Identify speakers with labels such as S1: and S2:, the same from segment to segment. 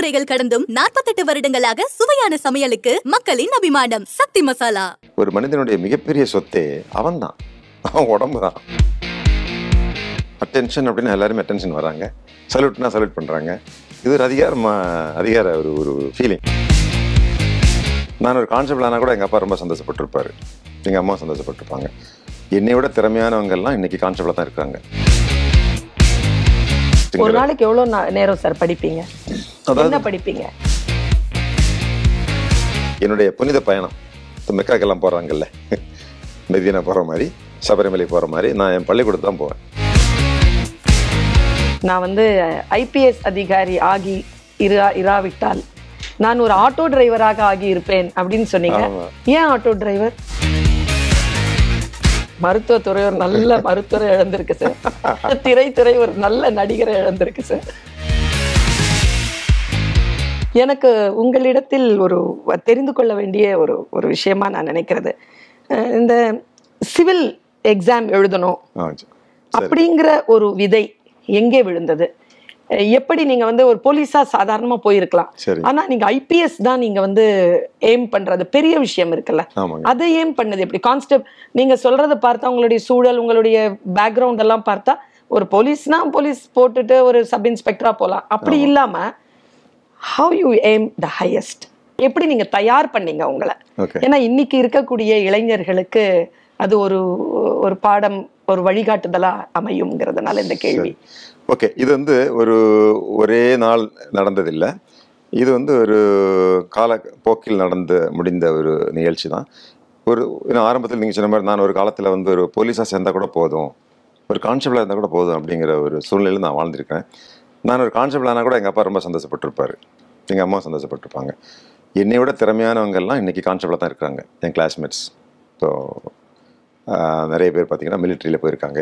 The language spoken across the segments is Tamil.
S1: தலைமுறைகள் கடந்தும் நாற்பத்தெட்டு வருடங்களாக சுவையான சமையலுக்கு மக்களின் அபிமானம் சக்தி மசாலா
S2: ஒரு மனிதனுடைய மிகப்பெரிய சொத்தே அவன் தான் அவன் உடம்பு தான் அட்டென்ஷன் அப்படின்னு எல்லாருமே அட்டென்ஷன் வராங்க சல்யூட்னா சல்யூட் பண்ணுறாங்க இது ஒரு அதிகாரம் அதிகார ஒரு ஒரு ஃபீலிங் நான் ஒரு கான்செப்ட் ஆனால் கூட எங்கள் அப்பா ரொம்ப சந்தோஷப்பட்டிருப்பார் எங்கள் அம்மா சந்தோஷப்பட்டிருப்பாங்க என்னை விட திறமையானவங்கெல்லாம் இன்றைக்கி கான்செப்டில் தான் இருக்காங்க ஒரு
S1: நாளைக்கு எவ்வளவு நேரம் சார் படிப்பீங்க என்ன படிப்பீங்க
S2: என்னுடைய புனித பயணம் மெக்காக்கெல்லாம் போறாங்கல்ல மெதினா போற மாதிரி சபரிமலை போற மாதிரி நான் என் பள்ளிக்கூடத்து தான் போவேன்
S1: நான் வந்து ஐபிஎஸ் அதிகாரி ஆகி இரா இராவிட்டால் நான் ஒரு ஆட்டோ டிரைவராக ஆகி இருப்பேன் அப்படின்னு சொன்னீங்க ஏன் ஆட்டோ டிரைவர் மருத்துவத்துறை ஒரு நல்ல மருத்துவரை இழந்திருக்கு சார் திரைத்துறை ஒரு நல்ல நடிகரை இழந்திருக்கு சார் எனக்கு உங்களிடத்தில் ஒரு தெரிந்து கொள்ள வேண்டிய ஒரு ஒரு விஷயமா நான் நினைக்கிறது இந்த சிவில் எக்ஸாம் எழுதணும் அப்படிங்கிற ஒரு விதை எங்கே விழுந்தது எப்படி நீங்க வந்து ஒரு போலீஸா சாதாரணமா போயிருக்கலாம் ஆனா நீங்க ஐபிஎஸ் தான் நீங்க வந்து எய்ம் பண்றது பெரிய விஷயம் இருக்குல்ல அதை ஏம் பண்ணது எப்படி கான்ஸ்டபிள் நீங்க சொல்றத பார்த்தா உங்களுடைய சூழல் உங்களுடைய பேக்ரவுண்ட் எல்லாம் பார்த்தா ஒரு போலீஸ்னா போலீஸ் போட்டுட்டு ஒரு சப் இன்ஸ்பெக்டரா போலாம் அப்படி இல்லாம how you aim the highest எப்படி நீங்க தயார் பண்ணீங்க உங்களை ஏன்னா இன்னைக்கு இருக்கக்கூடிய இளைஞர்களுக்கு அது ஒரு ஒரு பாடம் ஒரு வழிகாட்டுதலா அமையும்ங்கிறதுனால இந்த கேள்வி
S2: ஓகே இது வந்து ஒரு ஒரே நாள் நடந்ததில்லை இது வந்து ஒரு கால போக்கில் நடந்து முடிந்த ஒரு நிகழ்ச்சி தான் ஒரு ஆரம்பத்தில் நீங்கள் சொன்ன மாதிரி நான் ஒரு காலத்தில் வந்து ஒரு போலீஸாக சேர்ந்தால் கூட போதும் ஒரு கான்ஸ்டபிளாக இருந்தால் கூட போதும் அப்படிங்கிற ஒரு சூழ்நிலையில் நான் வாழ்ந்திருக்கேன் நான் ஒரு கான்ஸ்டபிள் ஆனால் கூட எங்கள் அப்பா ரொம்ப சந்தோஷப்பட்டிருப்பார் எங்கள் அம்மா சந்தோஷப்பட்டிருப்பாங்க என்னை விட திறமையானவங்கெல்லாம் இன்றைக்கி கான்ஸ்டபிளாக தான் இருக்கிறாங்க என் கிளாஸ்மேட்ஸ் ஸோ நிறைய பேர் பார்த்திங்கன்னா மிலிட்ரியில் போயிருக்காங்க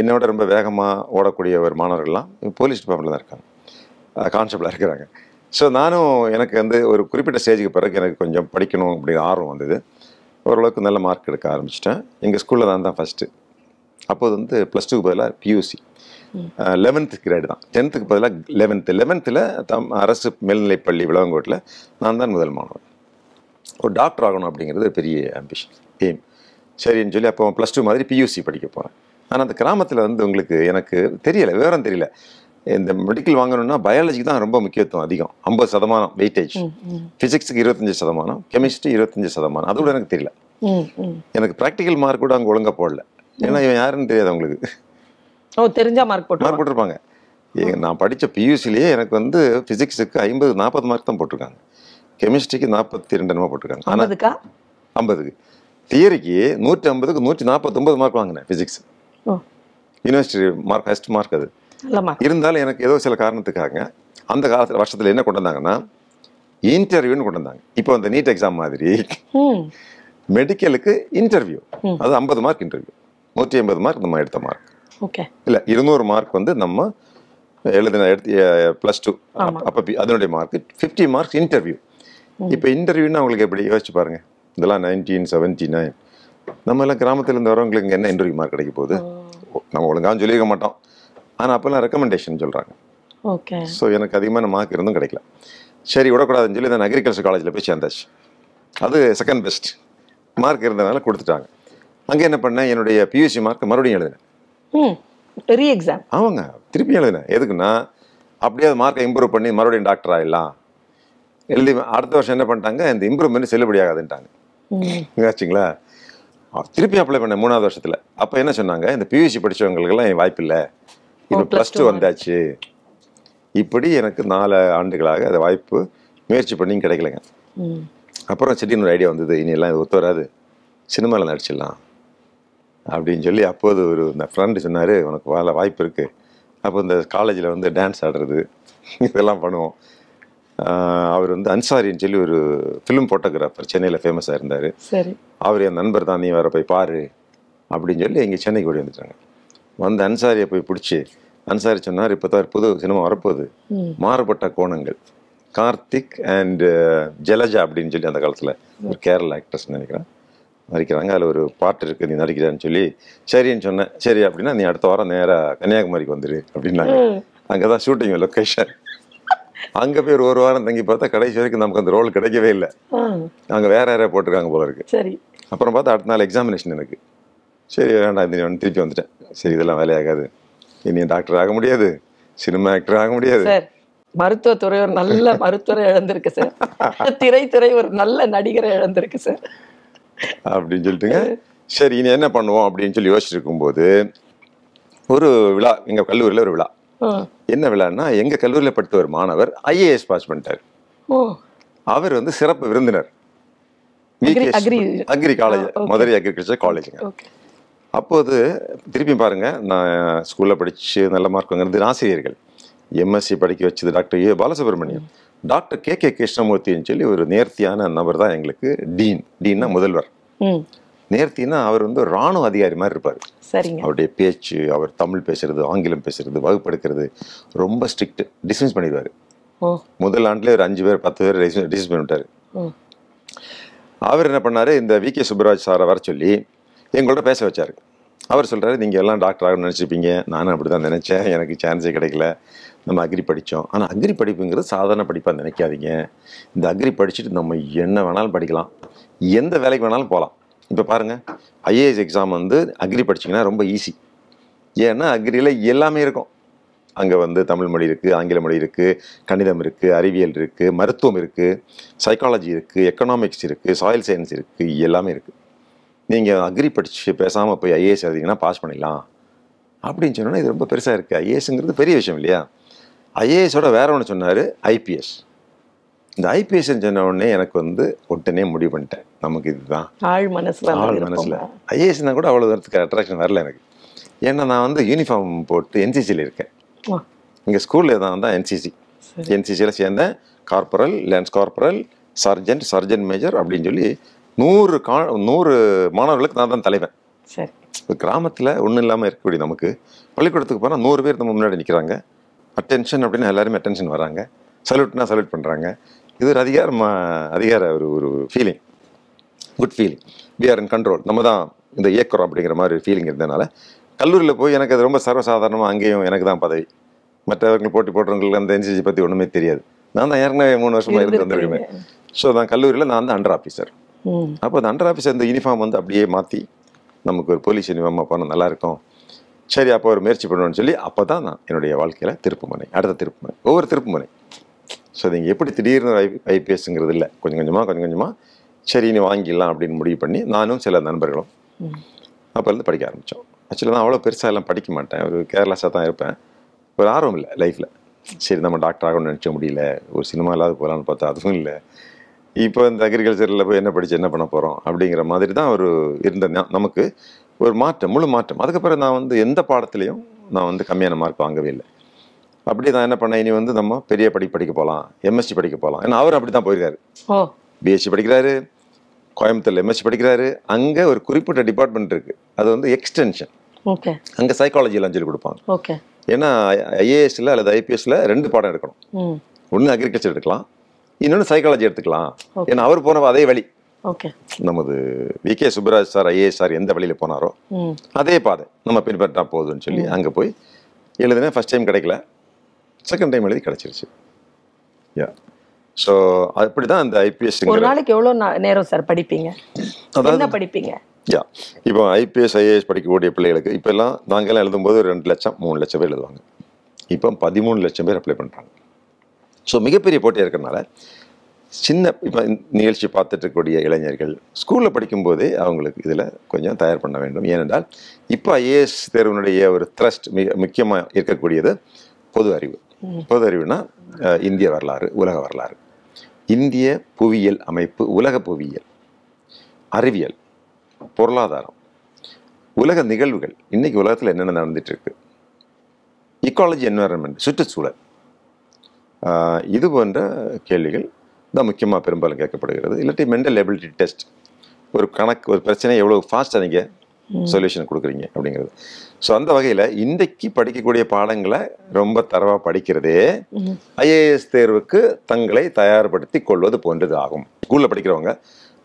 S2: என்னோட ரொம்ப வேகமாக ஓடக்கூடிய ஒரு மாணவர்கள்லாம் போலீஸ் டிபார்ட்மெண்ட்டில் தான் இருக்காங்க கான்ஸ்டபிளாக இருக்கிறாங்க ஸோ நானும் எனக்கு வந்து ஒரு குறிப்பிட்ட ஸ்டேஜுக்கு பிறகு எனக்கு கொஞ்சம் படிக்கணும் அப்படிங்கிற ஆர்வம் வந்தது ஓரளவுக்கு நல்ல மார்க் எடுக்க ஆரம்பிச்சிட்டேன் எங்கள் ஸ்கூலில் தான் தான் ஃபஸ்ட்டு அப்போது வந்து ப்ளஸ் டூக்கு பதிலாக பியூசி லெவன்த்து கிரேடு தான் டென்த்துக்கு பதிலாக லெவன்த்து லெவன்த்தில் தம் அரசு மேல்நிலைப்பள்ளி விளவங்கோட்டில் நான் தான் முதல் மாணவன் ஒரு டாக்டர் ஆகணும் அப்படிங்கிறது பெரிய ஆம்பிஷன் எய்ம் சரின்னு சொல்லி அப்போ ப்ளஸ் டூ மாதிரி பியூசி படிக்க போகிறேன் ஆனால் அந்த கிராமத்தில் வந்து உங்களுக்கு எனக்கு தெரியலை விவரம் தெரியல இந்த மெடிக்கல் வாங்கணும்னா பயாலஜிக்கு தான் ரொம்ப முக்கியத்துவம் அதிகம் ஐம்பது சதமானம் வெயிட்டேஜ் ஃபிசிக்ஸுக்கு இருபத்தஞ்சி சதமானம் கெமிஸ்ட்ரி இருபத்தஞ்சி சதமானம் அதோட எனக்கு தெரியல எனக்கு ப்ராக்டிக்கல் மார்க் கூட அங்கே ஒழுங்காக போடல ஏன்னா இவன் யாருன்னு தெரியாது அவங்களுக்கு ஓ தெரிஞ்சா மார்க் போட்டு மார்க் போட்டிருப்பாங்க நான் படித்த பியூசிலேயே எனக்கு வந்து ஃபிசிக்ஸுக்கு ஐம்பது நாற்பது மார்க் தான் போட்டிருக்காங்க கெமிஸ்ட்ரிக்கு நாற்பத்தி ரெண்டு நம்ம போட்டிருக்காங்க ஆனால் ஐம்பதுக்கு தியரிக்கு நூற்றி ஐம்பதுக்கு நூற்றி நாற்பத்தொம்பது மார்க் வாங்கினேன் physics university mark first mark அது இருந்தாலும் எனக்கு ஏதோ சில காரணத்துக்காக அந்த காலத்தில் வருஷத்தில் என்ன கொண்டு வந்தாங்கன்னா இன்டர்வியூன்னு கொண்டு வந்தாங்க இப்போ அந்த நீட் எக்ஸாம் மாதிரி மெடிக்கலுக்கு இன்டர்வியூ அது ஐம்பது மார்க் இன்டர்வியூ நூற்றி ஐம்பது மார்க் நம்ம எடுத்த மார்க் ஓகே இல்லை இருநூறு மார்க் வந்து நம்ம எழுதின எடுத்து ப்ளஸ் டூ அப்போ அதனுடைய மார்க் ஃபிஃப்டி மார்க்ஸ் இன்டர்வியூ இப்போ இன்டர்வியூன்னு அவங்களுக்கு எப்படி யோசிச்சு பாருங்கள் இதெல்லாம் நைன்டீன் செவன்ட்டி நைன் நம்ம எல்லாம் கிராமத்திலேருந்து வரவங்களுக்கு இங்கே என்ன இன்டர்வியூ மார்க் கிடைக்க போகுது நம்ம ஒழுங்காக சொல்லியிருக்க மாட்டோம் ஆனால் அப்போல்லாம் ரெக்கமெண்டேஷன் சொல்கிறாங்க ஓகே ஸோ எனக்கு அதிகமான மார்க் இருந்தும் கிடைக்கல சரி விடக்கூடாதுன்னு சொல்லி நான் அக்ரிகல்ச்சர் காலேஜில் போய் சேர்ந்தாச்சு அது செகண்ட் பெஸ்ட் மார்க் இருந்ததுனால கொடுத்துட்டாங்க அங்கே என்ன பண்ணேன் என்னுடைய பியூசி மார்க் மறுபடியும்
S1: எழுதினேன் ரீ எக்ஸாம்
S2: ஆமாங்க திருப்பி எழுதினேன் எதுக்குன்னா அப்படியே அது மார்க்கை இம்ப்ரூவ் பண்ணி மறுபடியும் டாக்டர் ஆகிடலாம் எழுதி அடுத்த வருஷம் என்ன பண்ணிட்டாங்க இந்த இம்ப்ரூவ்மெண்ட் செல்லுபடியாகாதுன்ட்டாங்க ஆச்சுங்களா திருப்பி அப்ளை பண்ணேன் மூணாவது வருஷத்துல அப்ப என்ன சொன்னாங்க இந்த பியூசி படிச்சவங்களுக்கெல்லாம் என் வாய்ப்பு இல்லை இப்போ ப்ளஸ் டூ வந்தாச்சு இப்படி எனக்கு நாலு ஆண்டுகளாக அந்த வாய்ப்பு முயற்சி பண்ணி கிடைக்கலங்க அப்புறம் சிட்டின்னு ஒரு ஐடியா வந்தது இனி எல்லாம் இது ஒத்து வராது சினிமாவில் நடிச்சிடலாம் அப்படின்னு சொல்லி அப்போது ஒரு இந்த ஃப்ரெண்டு சொன்னார் உனக்கு வேலை வாய்ப்பு இருக்குது அப்போ இந்த காலேஜில் வந்து டான்ஸ் ஆடுறது இதெல்லாம் பண்ணுவோம் அவர் வந்து அன்சாரின்னு சொல்லி ஒரு ஃபிலிம் ஃபோட்டோகிராஃபர் சென்னையில் ஃபேமஸாக இருந்தார் சரி அவர் என் நண்பர் தான் நீ வர போய் பாரு அப்படின்னு சொல்லி எங்கள் சென்னைக்கு ஓடி வந்துட்டாங்க வந்து அன்சாரியை போய் பிடிச்சி அன்சாரி சொன்னார் இப்போ தான் புது சினிமா வரப்போகுது மாறுபட்ட கோணங்கள் கார்த்திக் அண்ட் ஜலஜா அப்படின்னு சொல்லி அந்த காலத்தில் ஒரு கேரளா ஆக்ட்ரஸ் நினைக்கிறேன் நடிக்கிறாங்க அதில் ஒரு பாட்டு இருக்குது நீ நடிக்கிறான்னு சொல்லி சரின்னு சொன்னேன் சரி அப்படின்னா நீ அடுத்த வாரம் நேராக கன்னியாகுமரிக்கு வந்துடு அப்படின்னாங்க அங்கே தான் ஷூட்டிங் லொக்கேஷன் அங்கே போய் ஒரு வாரம் தங்கி பார்த்தா கடைசி வரைக்கும் நமக்கு அந்த ரோல் கிடைக்கவே இல்லை அங்கே வேற யாரையா போட்டிருக்காங்க போல இருக்கு சரி அப்புறம் பார்த்தா அடுத்த நாள் எக்ஸாமினேஷன் எனக்கு சரி வேண்டாம் இது திருப்பி வந்துட்டேன் சரி இதெல்லாம் வேலையாகாது இனி டாக்டர் ஆக முடியாது சினிமா ஆக்டர் ஆக முடியாது
S1: மருத்துவத்துறை ஒரு நல்ல மருத்துவரை இழந்திருக்கு சார் திரைத்துறை ஒரு நல்ல நடிகரை இழந்திருக்கு சார்
S2: அப்படின்னு சொல்லிட்டுங்க சரி இனி என்ன பண்ணுவோம் அப்படின்னு சொல்லி யோசிச்சிருக்கும் போது ஒரு விழா எங்கள் கல்லூரியில் ஒரு விழா என்ன விழான்னா எங்க கல்லூரியில் படித்த ஒரு மாணவர் ஐஏஎஸ் பாஸ் பண்ணிட்டார் அவர் வந்து சிறப்பு விருந்தினர் அக்ரி காலேஜ் மதுரை அக்ரிகல்ச்சர் காலேஜுங்க அப்போது திருப்பி பாருங்க நான் ஸ்கூல்ல படிச்சு நல்ல மார்க் வாங்கிறது ஆசிரியர்கள் எம்எஸ்சி படிக்க வச்சது doctor A Balasubramaniam doctor K K கிருஷ்ணமூர்த்தின்னு சொல்லி ஒரு நேர்த்தியான நபர் தான் எங்களுக்கு டீன் டீன்னா முதல்வர் நேர்த்தின்னா அவர் வந்து ஒரு ராணுவ அதிகாரி மாதிரி இருப்பார் சரிங்க அவருடைய பேச்சு அவர் தமிழ் பேசுறது ஆங்கிலம் பேசுறது வகுப்படுக்கிறது ரொம்ப ஸ்ட்ரிக்ட் டிஸ்மிஸ் பண்ணிடுவார் முதல் ஆண்டுல ஒரு அஞ்சு பேர் பத்து பேர் டிஸ்மிஸ் பண்ணிவிட்டார் அவர் என்ன பண்ணார் இந்த வி கே சுப்ராஜ் சாரை வர சொல்லி எங்களோட பேச வச்சார் அவர் சொல்கிறாரு நீங்கள் எல்லாம் டாக்டர் ஆகணும்னு நினச்சிப்பீங்க நானும் அப்படி தான் நினச்சேன் எனக்கு சான்ஸே கிடைக்கல நம்ம அக்ரி படித்தோம் ஆனால் அக்ரி படிப்புங்கிறது சாதாரண படிப்பாக நினைக்காதீங்க இந்த அக்ரி படிச்சுட்டு நம்ம என்ன வேணாலும் படிக்கலாம் எந்த வேலைக்கு வேணாலும் போகலாம் இப்போ பாருங்கள் ஐஏஎஸ் எக்ஸாம் வந்து அக்ரி படிச்சிங்கன்னா ரொம்ப ஈஸி ஏன்னா அக்ரியில் எல்லாமே இருக்கும் அங்கே வந்து தமிழ் மொழி இருக்குது ஆங்கில மொழி இருக்குது கணிதம் இருக்குது அறிவியல் இருக்குது மருத்துவம் இருக்குது சைக்காலஜி இருக்குது எக்கனாமிக்ஸ் இருக்குது சாயில் சயின்ஸ் இருக்குது எல்லாமே இருக்குது நீங்கள் அக்ரி படித்து பேசாமல் போய் ஐஏஎஸ் எழுதிங்கன்னா பாஸ் பண்ணிடலாம் அப்படின்னு சொன்னோன்னா இது ரொம்ப பெருசாக இருக்குது ஐஏஎஸ்ங்கிறது பெரிய விஷயம் இல்லையா ஐஏஎஸோட வேற ஒன்று சொன்னார் ஐபிஎஸ் இந்த ஐபிஎஸ்ன்னு சொன்ன உடனே எனக்கு வந்து உடனே முடிவு பண்ணிட்டேன் நமக்கு இதுதான்
S1: ஆள் மனசில் ஆள் மனசில்
S2: ஐஏஎஸ்னா கூட அவ்வளோ தூரத்துக்கு அட்ராக்ஷன் வரல எனக்கு ஏன்னா நான் வந்து யூனிஃபார்ம் போட்டு என்சிசியில் இருக்கேன் இங்கே ஸ்கூலில் தான் தான் என்சிசி என்சிசியில் சேர்ந்தேன் corporal lance corporal sergeant sergeant major அப்படின்னு சொல்லி நூறு கா நூறு மாணவர்களுக்கு நான் தான் தலைவன் சரி கிராமத்தில் ஒன்றும் இல்லாமல் இருக்கக்கூடிய நமக்கு பள்ளிக்கூடத்துக்கு போனால் நூறு பேர் நம்ம முன்னாடி நிற்கிறாங்க அட்டென்ஷன் அப்படின்னா எல்லாருமே அட்டென்ஷன் வராங்க சல்யூட்னா சல்யூட் பண்ணுறாங்க இது ஒரு அதிகார அதிகார ஒரு ஒரு feeling good feeling we are in control நம்ம தான் இந்த இயக்குறோம் அப்படிங்கிற மாதிரி ஃபீலிங் இருந்ததுனால கல்லூரியில் போய் எனக்கு அது ரொம்ப சர்வசாதாரணமாக அங்கேயும் எனக்கு தான் பதவி மற்றவர்கள் போட்டி போடுறவங்களுக்கு அந்த என்சிசி பற்றி ஒன்றுமே தெரியாது நான் தான் ஏற்கனவே மூணு வருஷமாக இருந்து வந்திருக்கேன் ஸோ நான் கல்லூரியில் நான் தான் அண்டர் ஆஃபீஸர் அப்போ அந்த அண்டர் ஆஃபீஸர் இந்த யூனிஃபார்ம் வந்து அப்படியே மாற்றி நமக்கு ஒரு போலீஸ் யூனிஃபார்மாக போனால் நல்லாயிருக்கும் சரி அப்போ ஒரு முயற்சி பண்ணணும்னு சொல்லி அப்போ தான் நான் என்னுடைய வாழ்க்கையில் திருப்புமனை அடுத்த திருப்புமனை ஒவ்வொரு திருப்புமனை ஸோ நீங்கள் எப்படி திடீர்னு ஐ ஐபிஎஸ்ங்கிறது இல்லை கொஞ்சம் கொஞ்சமாக கொஞ்சம் கொஞ்சமாக சரின்னு வாங்கிடலாம் அப்படின்னு முடிவு பண்ணி நானும் சில நண்பர்களும் அப்போலேருந்து படிக்க ஆரம்பித்தோம் ஆக்சுவலாக நான் அவ்வளோ பெருசாக எல்லாம் படிக்க மாட்டேன் ஒரு கேர்லெஸ்ஸாக தான் இருப்பேன் ஒரு ஆர்வம் இல்லை லைஃப்பில் சரி நம்ம டாக்டர் ஆகணும்னு நினச்ச முடியல ஒரு சினிமா இல்லாத போகலான்னு பார்த்தா அதுவும் இல்லை இப்போ இந்த அக்ரிகல்ச்சரில் போய் என்ன படித்து என்ன பண்ண போகிறோம் அப்படிங்கிற மாதிரி தான் ஒரு இருந்த நமக்கு ஒரு மாற்றம் முழு மாற்றம் அதுக்கப்புறம் நான் வந்து எந்த பாடத்துலேயும் நான் வந்து கம்மியான மார்க் வாங்கவே இல்லை அப்படி தான் என்ன பண்ணேன் இனி வந்து நம்ம பெரிய படிப்பு படிக்க போகலாம் எம்எஸ்சி படிக்க போகலாம் ஏன்னா அவர் அப்படி தான் போயிருக்காரு பிஎஸ்சி படிக்கிறாரு கோயம்புத்தூரில் எம்எஸ்சி படிக்கிறாரு அங்கே ஒரு குறிப்பிட்ட டிபார்ட்மெண்ட் இருக்குது அது வந்து எக்ஸ்டென்ஷன் ஓகே அங்கே சைக்காலஜிலாம் சொல்லி கொடுப்பாங்க ஓகே ஏன்னா ஐஏஎஸ்ல அல்லது ஐபிஎஸ்ல ரெண்டு பாடம் எடுக்கணும் ஒன்று அக்ரிகல்ச்சர் எடுக்கலாம் இன்னொன்று சைக்காலஜி எடுத்துக்கலாம் ஏன்னா அவர் போன அதே வழி நமது V K Subraj sir IAS sir எந்த வழியில் போனாரோ அதே பாதை நம்ம பின்பற்றா போகுதுன்னு சொல்லி அங்கே போய் எழுதினேன் ஃபர்ஸ்ட் டைம் கிடைக்கல செகண்ட் டைம் எழுதி கிடச்சிருச்சு யா ஸோ அப்படி தான் அந்த ஐபிஎஸ் ஒரு நாளைக்கு
S1: எவ்வளோ நேரம் சார் படிப்பீங்க அதாவது படிப்பீங்க
S2: யா இப்போ ஐபிஎஸ் ஐஏஎஸ் படிக்கக்கூடிய பிள்ளைகளுக்கு இப்போல்லாம் நாங்கள்லாம் எழுதும்போது ஒரு ரெண்டு லட்சம் மூணு லட்சம் பேர் எழுதுவாங்க இப்போ பதிமூணு லட்சம் பேர் அப்ளை பண்ணுறாங்க ஸோ மிகப்பெரிய போட்டியாக இருக்கிறனால சின்ன இப்போ நிகழ்ச்சி பார்த்துட்டு இருக்கக்கூடிய இளைஞர்கள் ஸ்கூலில் படிக்கும்போதே அவங்களுக்கு இதில் கொஞ்சம் தயார் பண்ண வேண்டும் ஏனென்றால் இப்போ ஐஏஎஸ் தேர்வினுடைய ஒரு த்ரஸ்ட் மிக முக்கியமாக இருக்கக்கூடியது பொது அறிவு பொதறிவுனா இந்திய வரலாறு உலக வரலாறு இந்திய புவியியல் அமைப்பு உலக புவியியல் அறிவியல் பொருளாதாரம் உலக நிகழ்வுகள் இன்றைக்கி உலகத்தில் என்னென்ன நடந்துட்டு இருக்கு இக்காலஜி என்வரன்மெண்ட் சுற்றுச்சூழல் இது போன்ற கேள்விகள் தான் முக்கியமாக பெரும்பாலும் கேட்கப்படுகிறது இல்லாட்டி மென்டல் எபிலிட்டி டெஸ்ட் ஒரு கணக்கு ஒரு பிரச்சனை எவ்வளோ ஃபாஸ்ட்டாக நீங்கள் சொல்யூஷன் கொடுக்குறீங்க அப்படிங்கிறது ஸோ அந்த வகையில் இன்றைக்கு படிக்கக்கூடிய பாடங்களை ரொம்ப தரவாக படிக்கிறதே ஐஏஎஸ் தேர்வுக்கு தங்களை தயார்படுத்தி கொள்வது போன்றது ஆகும் ஸ்கூலில் படிக்கிறவங்க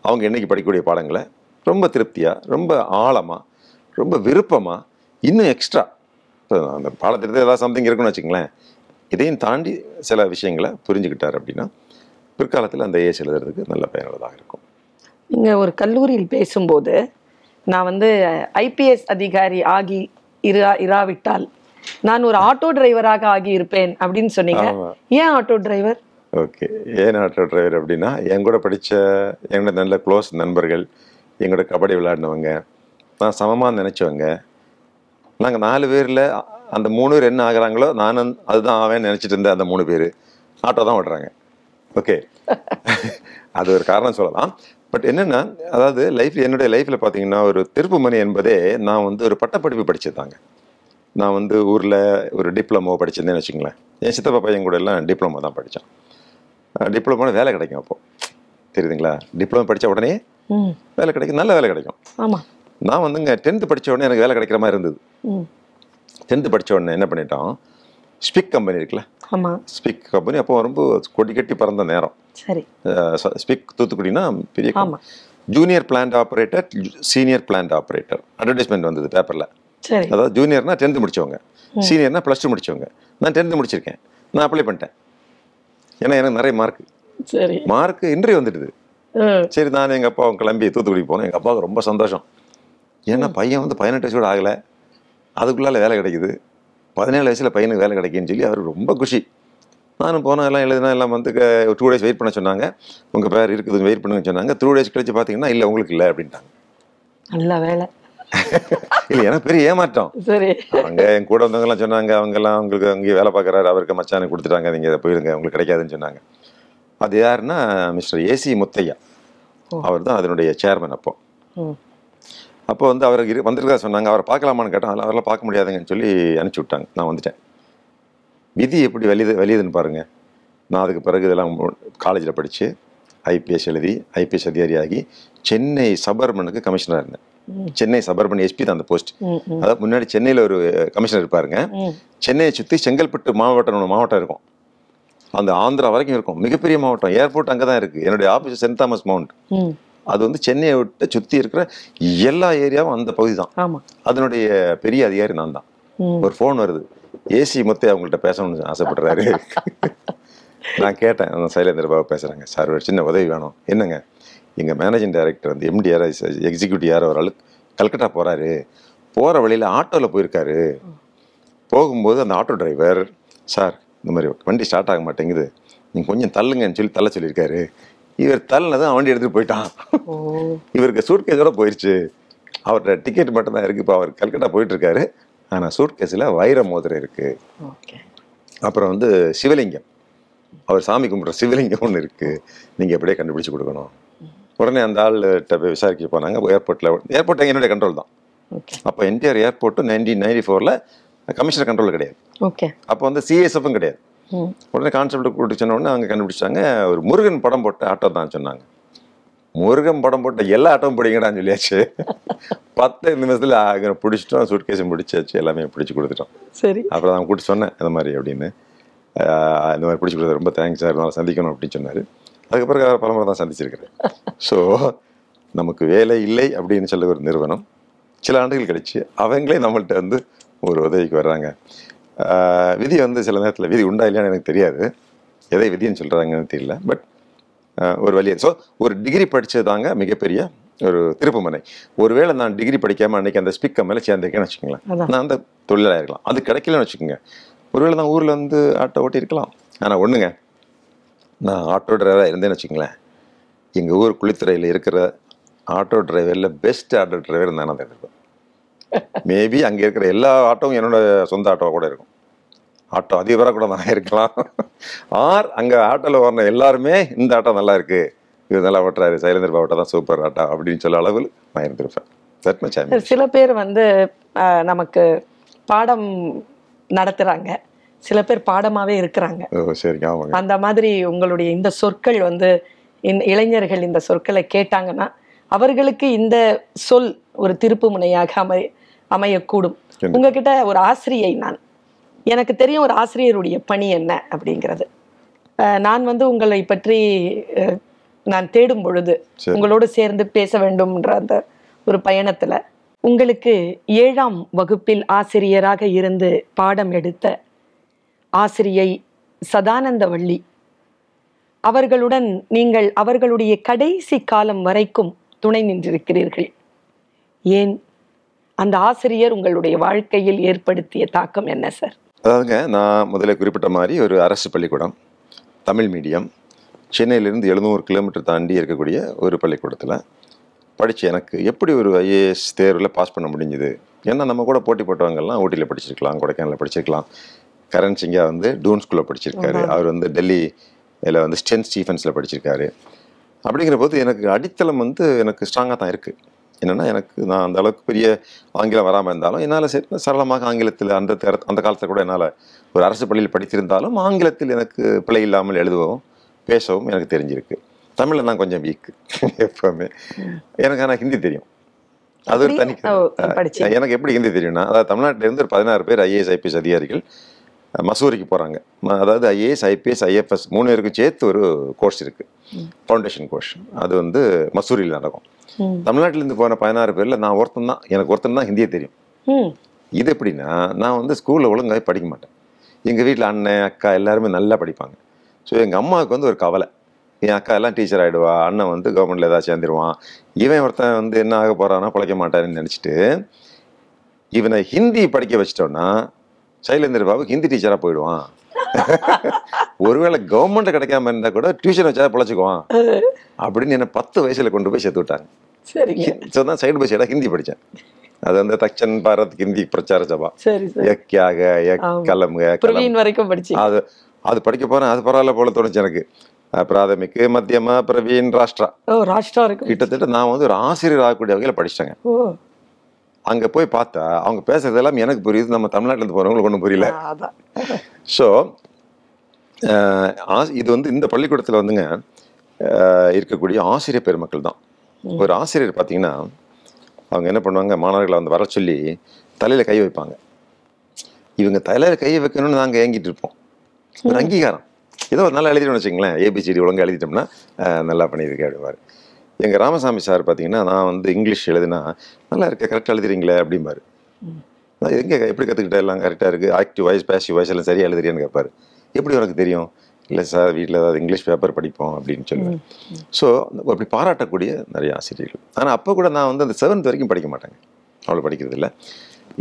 S2: அவங்க இன்றைக்கி படிக்கக்கூடிய பாடங்களை ரொம்ப திருப்தியாக ரொம்ப ஆழமாக ரொம்ப விருப்பமாக இன்னும் எக்ஸ்ட்ரா அந்த பாடத்திட்டத்தில் ஏதாவது சம்திங் இருக்குன்னு வச்சுங்களேன் இதையும் தாண்டி சில விஷயங்களை புரிஞ்சுக்கிட்டார் அப்படின்னா பிற்காலத்தில் அந்த ஏஎஸ் எழுதுறதுக்கு நல்ல பயனுள்ளதாக இருக்கும்
S1: நீங்கள் ஒரு கல்லூரியில் பேசும்போது நான் வந்து ஐபிஎஸ் அதிகாரி ஆகி இரா இராவிட்டால் நான் ஒரு ஆட்டோ டிரைவராக ஆகி இருப்பேன் அப்படின்னு சொன்னீங்க ஏன் ஆட்டோ டிரைவர்
S2: ஓகே ஏன் ஆட்டோ டிரைவர் அப்படின்னா என் கூட படித்த என்னோட நல்ல க்ளோஸ் நண்பர்கள் எங்களோட கபடி விளையாடினவங்க நான் சமமாக நினச்சவங்க நாங்கள் நாலு பேரில் அந்த மூணு பேர் என்ன ஆகிறாங்களோ நானும் அதுதான் ஆவேன் நினச்சிட்டு இருந்தேன் அந்த மூணு பேர் ஆட்டோ தான் ஓடுறாங்க ஓகே அது ஒரு காரணம் சொல்லலாம் பட் என்னென்னா அதாவது லைஃப் என்னுடைய லைஃப்பில் பார்த்தீங்கன்னா ஒரு திருப்பு மணி என்பதே நான் வந்து ஒரு பட்டப்படிப்பு படித்ததாங்க நான் வந்து ஊரில் ஒரு டிப்ளமோ படிச்சிருந்தேன்னு வச்சுங்களேன் என் சித்தப்பா பையன் கூட எல்லாம் டிப்ளமோ தான் படித்தான் டிப்ளமோ வேலை கிடைக்கும் அப்போது தெரியுதுங்களா டிப்ளமோ படித்த உடனே வேலை கிடைக்கும் நல்ல வேலை கிடைக்கும் ஆமாம் நான் வந்துங்க டென்த்து படித்த உடனே எனக்கு வேலை கிடைக்கிற மாதிரி இருந்தது டென்த்து படித்த உடனே என்ன பண்ணிட்டோம் ஸ்பிக் கம்பெனி இருக்குல்ல ஸ்பிக் கம்பெனி அப்போ ரொம்ப கொட்டி கட்டி பறந்த நேரம் சரி ஸ்பிக் தூத்துக்குடினா பெரிய junior plant operator senior plant operator advertisement வந்தது பேப்பரில் அதாவது ஜூனியர்னா டென்த்து முடிச்சவங்க சீனியர்னா ப்ளஸ் டூ முடிச்சவங்க நான் டென்த்து முடிச்சிருக்கேன் நான் அப்ளை பண்ணிட்டேன் ஏன்னா எனக்கு நிறைய மார்க் சரி மார்க் இன்டர்வியூ வந்துடுது சரி நான் எங்கள் அப்பா கிளம்பி தூத்துக்குடி போனேன் எங்கள் அப்பாவுக்கு ரொம்ப சந்தோஷம் ஏன்னா பையன் வந்து பதினெட்டு கூட ஆகலை அதுக்குள்ளால வேலை கிடைக்குது பதினேழு வயசில் பையனுக்கு வேலை கிடைக்குன்னு சொல்லி அவர் ரொம்ப குஷி நானும் போனால் எல்லாம் எழுதினா எல்லாம் வந்து டூ டேஸ் வெயிட் பண்ண சொன்னாங்க உங்கள் பேர் இருக்குது வெயிட் பண்ணுங்க சொன்னாங்க த்ரூ டேஸ் கழிச்சு பார்த்தீங்கன்னா இல்லை உங்களுக்கு இல்லை அப்படின்ட்டாங்க நல்ல வேலை இல்லை எனக்கு பெரிய ஏமாற்றம் சரி அவங்க என் கூட வந்தவங்கலாம் சொன்னாங்க அவங்கெல்லாம் அவங்களுக்கு அங்கேயே வேலை பார்க்குறாரு அவருக்கு மச்சானு கொடுத்துட்டாங்க நீங்கள் இதை போயிருங்க உங்களுக்கு கிடைக்காதுன்னு சொன்னாங்க அது யாருன்னா மிஸ்டர் ஏசி முத்தையா அவர் தான் அதனுடைய சேர்மன் அப்போ அப்போ வந்து அவர் இரு வந்திருக்கா சொன்னாங்க அவரை பார்க்கலாமான்னு கேட்டாங்க அதில் அவரெல்லாம் பார்க்க முடியாதுங்கன்னு சொல்லி அனுப்பிச்சி விட்டாங்க நான் வந்துட்டேன் விதி எப்படி வலியுது வலியுதுன்னு பாருங்கள் நான் அதுக்கு பிறகு இதெல்லாம் காலேஜில் படித்து ஐபிஎஸ் எழுதி ஐபிஎஸ் அதிகாரியாகி சென்னை சபர்மனுக்கு கமிஷனராக இருந்தேன் சென்னை சபர்மன் எஸ்பி தான் அந்த போஸ்ட் அதாவது முன்னாடி சென்னையில் ஒரு கமிஷனர் இருப்பாருங்க சென்னையை சுற்றி செங்கல்பட்டு மாவட்டம் ஒன்று மாவட்டம் இருக்கும் அந்த ஆந்திரா வரைக்கும் இருக்கும் மிகப்பெரிய மாவட்டம் ஏர்போர்ட் அங்கே தான் இருக்குது என்னுடைய ஆஃபீஸ் சென்ட் தாமஸ் மவுண்ட் அது வந்து சென்னையை விட்டு சுற்றி இருக்கிற எல்லா ஏரியாவும் அந்த பகுதி தான் அதனுடைய பெரிய அதிகாரி நான் தான் ஒரு ஃபோன் வருது ஏசி மொத்தம் அவங்கள்ட்ட பேசணும்னு ஆசைப்படுறாரு நான் கேட்டேன் சைலேந்திர பாபா பேசுகிறேங்க சார் ஒரு சின்ன உதவி வேணும் என்னங்க எங்கள் மேனேஜிங் டைரக்டர் வந்து எம்டி யார் எக்ஸிக்யூட்டிவ் யாரோ ஒரு ஆளுக்கு கல்கட்டா போகிறாரு போகிற வழியில் ஆட்டோவில் போயிருக்காரு போகும்போது அந்த ஆட்டோ டிரைவர் சார் இந்த மாதிரி வண்டி ஸ்டார்ட் ஆக மாட்டேங்குது நீங்கள் கொஞ்சம் தள்ளுங்கன்னு சொல்லி தள்ள சொல்லியிருக்காரு இவர் தள்ளினதும் அவண்டி எடுத்துகிட்டு போயிட்டான் இவருக்கு சூட்கேஸோட போயிடுச்சு அவர்கிட்ட டிக்கெட் மட்டும்தான் இருக்குது இப்போ அவர் கல்கட்டா போயிட்டுருக்காரு ஆனால் சூட்கேஸில் வைர மோதிரம் இருக்குது அப்புறம் வந்து சிவலிங்கம் அவர் சாமி கும்பிட்ற சிவலிங்கம் ஒன்று இருக்குது நீங்கள் எப்படியே கண்டுபிடிச்சி கொடுக்கணும் உடனே அந்த ஆள்கிட்ட போய் விசாரிக்க போனாங்க ஏர்போர்ட்டில் ஏர்போர்ட் என்னுடைய கண்ட்ரோல் தான் அப்போ என்டிஆர் ஏர்போர்ட்டும் நைன்டீன் நைன்டி ஃபோரில் கமிஷனர் கண்ட்ரோல் கிடையாது ஓகே அப்போ வந்து சிஎஸ்எஃப்பும் கிடையாது உடனே கான்செப்டை கூப்பிட்டு சொன்ன அங்கே கண்டுபிடிச்சாங்க ஒரு முருகன் படம் போட்ட ஆட்டோ தான் சொன்னாங்க முருகன் படம் போட்ட எல்லா ஆட்டமும் பிடிங்கடான்னு சொல்லியாச்சு பத்து நிமிஷத்தில் அங்கே பிடிச்சிட்டோம் சூட்கேஸும் பிடிச்சாச்சு எல்லாமே பிடிச்சி கொடுத்துட்டோம் சரி அப்புறம் நான் கூப்பிட்டு சொன்னேன் இந்த மாதிரி அப்படின்னு இந்த மாதிரி பிடிச்சி கொடுத்து ரொம்ப தேங்க்ஸ் சார் இருந்தாலும் சந்திக்கணும் அப்படின்னு சொன்னார் அதுக்கப்புறம் அவர் பலமுறை தான் சந்திச்சிருக்கிறேன் ஸோ நமக்கு வேலை இல்லை அப்படின்னு சொல்ல ஒரு நிறுவனம் சில ஆண்டுகள் கழிச்சு அவங்களே நம்மள்ட்ட வந்து ஒரு உதவிக்கு வர்றாங்க விதி வந்து சில நேரத்தில் விதி உண்டா இல்லையான்னு எனக்கு தெரியாது எதை விதின்னு சொல்கிறாங்கன்னு தெரியல பட் ஒரு வழியை ஸோ ஒரு டிகிரி படித்தது தாங்க மிகப்பெரிய ஒரு திருப்புமனை ஒருவேளை நான் டிகிரி படிக்காமல் அன்றைக்கி அந்த ஸ்பிக்கர் மேலே சேர்ந்திருக்கேன்னு வச்சுக்கோங்களேன் நான் அந்த தொழிலாக இருக்கலாம் அது கிடைக்கலன்னு வச்சுக்கோங்க ஒருவேளை நான் ஊரில் வந்து ஆட்டோ இருக்கலாம் ஆனால் ஒன்றுங்க நான் ஆட்டோ டிரைவராக இருந்தேன்னு வச்சுக்கோங்களேன் எங்கள் ஊர் குளித்துறையில் இருக்கிற ஆட்டோ டிரைவரில் பெஸ்ட் ஆட்டோ டிரைவர் நான் தான் இருக்கும் மேபி அங்கே இருக்கிற எல்லா ஆட்டமும் என்னோட சொந்த ஆட்டோவாக கூட இருக்கும் ஆட்டோ அதிபராக கூட நான் இருக்கலாம் ஆர் அங்கே ஆட்டோவில் வர்ற எல்லாருமே இந்த ஆட்டம் நல்லா இருக்கு இது நல்லா ஓட்டுறாரு சைலேந்திர பாவட்டை தான் சூப்பர் ஆட்டோ அப்படின்னு சொல்ல அளவில் நான் இருந்திருப்பேன்
S1: சில பேர் வந்து நமக்கு பாடம் நடத்துகிறாங்க சில பேர் பாடமாகவே இருக்கிறாங்க அந்த மாதிரி உங்களுடைய இந்த சொற்கள் வந்து இளைஞர்கள் இந்த சொற்களை கேட்டாங்கன்னா அவர்களுக்கு இந்த சொல் ஒரு திருப்பு முனையாக அமை அமையக்கூடும் உங்ககிட்ட ஒரு ஆசிரியை நான் எனக்கு தெரியும் ஒரு ஆசிரியருடைய பணி என்ன அப்படிங்கிறது நான் வந்து உங்களை பற்றி நான் தேடும் பொழுது உங்களோடு சேர்ந்து பேச வேண்டும்ன்ற அந்த ஒரு பயணத்தில் உங்களுக்கு ஏழாம் வகுப்பில் ஆசிரியராக இருந்து பாடம் எடுத்த ஆசிரியை சதானந்தவள்ளி அவர்களுடன் நீங்கள் அவர்களுடைய கடைசி காலம் வரைக்கும் துணை நின்றிருக்கிறீர்கள் ஏன் அந்த ஆசிரியர் உங்களுடைய வாழ்க்கையில் ஏற்படுத்திய தாக்கம் என்ன சார்
S2: அதாவதுங்க நான் முதல்ல குறிப்பிட்ட மாதிரி ஒரு அரசு பள்ளிக்கூடம் தமிழ் மீடியம் சென்னையிலேருந்து எழுநூறு கிலோமீட்டர் தாண்டி இருக்கக்கூடிய ஒரு பள்ளிக்கூடத்தில் படித்து எனக்கு எப்படி ஒரு ஐஏஎஸ் தேர்வில் பாஸ் பண்ண முடிஞ்சுது ஏன்னா நம்ம கூட போட்டி போட்டவங்கெல்லாம் ஊட்டியில் படிச்சிருக்கலாம் கொடைக்கானலில் படிச்சிருக்கலாம் கரண் சிங்கா வந்து டூன் ஸ்கூலில் படிச்சிருக்காரு அவர் வந்து டெல்லி இதில் வந்து ஸ்டென் ஸ்டீஃபன்ஸில் படிச்சிருக்காரு அப்படிங்கிற போது எனக்கு அடித்தளம் வந்து எனக்கு ஸ்ட்ராங்காக தான் இருக்குது என்னென்னா எனக்கு நான் அந்த அளவுக்கு பெரிய ஆங்கிலம் வராமல் இருந்தாலும் என்னால் சரளமாக ஆங்கிலத்தில் அந்த அந்த காலத்தில் கூட என்னால் ஒரு அரசு பள்ளியில் படித்திருந்தாலும் ஆங்கிலத்தில் எனக்கு பிழை இல்லாமல் எழுதவும் பேசவும் எனக்கு தெரிஞ்சிருக்கு தமிழில் நான் கொஞ்சம் வீக்கு எப்பவுமே எனக்கு ஆனால் ஹிந்தி தெரியும் அது ஒரு தனி எனக்கு எப்படி ஹிந்தி தெரியும்னா அதாவது தமிழ்நாட்டிலேருந்து ஒரு பதினாறு பேர் ஐஏஎஸ் ஐபிஎஸ் அதிகாரிகள் மசூரிக்கு போகிறாங்க அதாவது ஐஏஎஸ் ஐபிஎஸ் ஐஎஃப்எஸ் மூணு பேருக்கும் சேர்த்து ஒரு கோர்ஸ் இருக்குது ஃபவுண்டேஷன் கோர்ஸ் அது வந்து மசூரியில் நடக்கும் தமிழ்நாட்டிலேருந்து போன பதினாறு பேரில் நான் ஒருத்தன் தான் எனக்கு ஒருத்தன் தான் ஹிந்தியை
S3: தெரியும்
S2: இது எப்படின்னா நான் வந்து ஸ்கூலில் ஒழுங்காக படிக்க மாட்டேன் எங்கள் வீட்டில் அண்ணன் அக்கா எல்லாருமே நல்லா படிப்பாங்க ஸோ எங்கள் அம்மாவுக்கு வந்து ஒரு கவலை என் அக்கா எல்லாம் டீச்சர் ஆகிடுவா அண்ணன் வந்து கவர்மெண்ட்டில் ஏதாவது சேர்ந்துருவான் இவன் ஒருத்தன் வந்து என்ன ஆக போகிறான்னா பிழைக்க மாட்டான்னு நினச்சிட்டு இவனை ஹிந்தி படிக்க வச்சிட்டோன்னா சைலேந்திர பாபு ஹிந்தி டீச்சராக போயிடுவான் ஒருவேளை கவர்மெண்ட் கிடைக்காம இருந்தா கூட டியூஷன் வச்சா பிழைச்சிக்குவான் அப்படின்னு என்ன பத்து வயசுல கொண்டு போய் சேர்த்து விட்டாங்க சரி சைடு பை சைடாக ஹிந்தி படிச்சேன் அது வந்து தக்ஷன் பாரத் ஹிந்தி பிரச்சார சபா எக்கியாக கலமுக
S1: வரைக்கும் படிச்சு அது
S2: அது படிக்க போறேன் அது பரவாயில்ல போல தோணுச்சு எனக்கு பிராதமிக்கு மத்தியமா பிரவீன் ராஷ்டிரா ராஷ்டிரா கிட்டத்தட்ட நான் வந்து ஒரு ஆசிரியர் ஆகக்கூடிய வகையில படிச்சிட்டேங்க அங்கே போய் பார்த்தா அவங்க பேசுறது எல்லாம் எனக்கு புரியுது நம்ம தமிழ்நாட்டிலேருந்து போகிறவங்களுக்கு ஒன்றும் புரியல ஸோ இது வந்து இந்த பள்ளிக்கூடத்தில் வந்துங்க இருக்கக்கூடிய ஆசிரியர் பெருமக்கள் தான் ஒரு ஆசிரியர் பார்த்தீங்கன்னா அவங்க என்ன பண்ணுவாங்க மாணவர்களை வந்து வர சொல்லி தலையில் கை வைப்பாங்க இவங்க தலையில் கை வைக்கணும்னு நாங்கள் ஏங்கிட்டு இருப்போம் ஒரு அங்கீகாரம் ஏதோ ஒரு நல்லா எழுதிட்டோம்னு வச்சுங்களேன் ஏபிசிடி ஒழுங்காக எழுதிட்டோம்னா நல்லா பண்ணியிருக்கேன் அப்படிவாரு எங்கள் ராமசாமி சார் பார்த்தீங்கன்னா நான் வந்து இங்கிலீஷ் எழுதுனா நல்லா இருக்க கரெக்டாக எழுதுறீங்களே அப்படிம்பாரு நான் எங்கே எப்படி கற்றுக்கிட்டே எல்லாம் கரெக்டாக இருக்குது ஆக்டிவ் வாய்ஸ் பேசிவ் வாய்ஸ் எல்லாம் சரியாக எழுதுறியான்னு கேட்பார் எப்படி உனக்கு தெரியும் இல்லை சார் வீட்டில் ஏதாவது இங்கிலீஷ் பேப்பர் படிப்போம் அப்படின்னு சொல்லுவேன் ஸோ அப்படி பாராட்டக்கூடிய நிறைய ஆசிரியர்கள் ஆனால் அப்போ கூட நான் வந்து அந்த செவன்த் வரைக்கும் படிக்க மாட்டேங்க அவ்வளோ படிக்கிறது இல்லை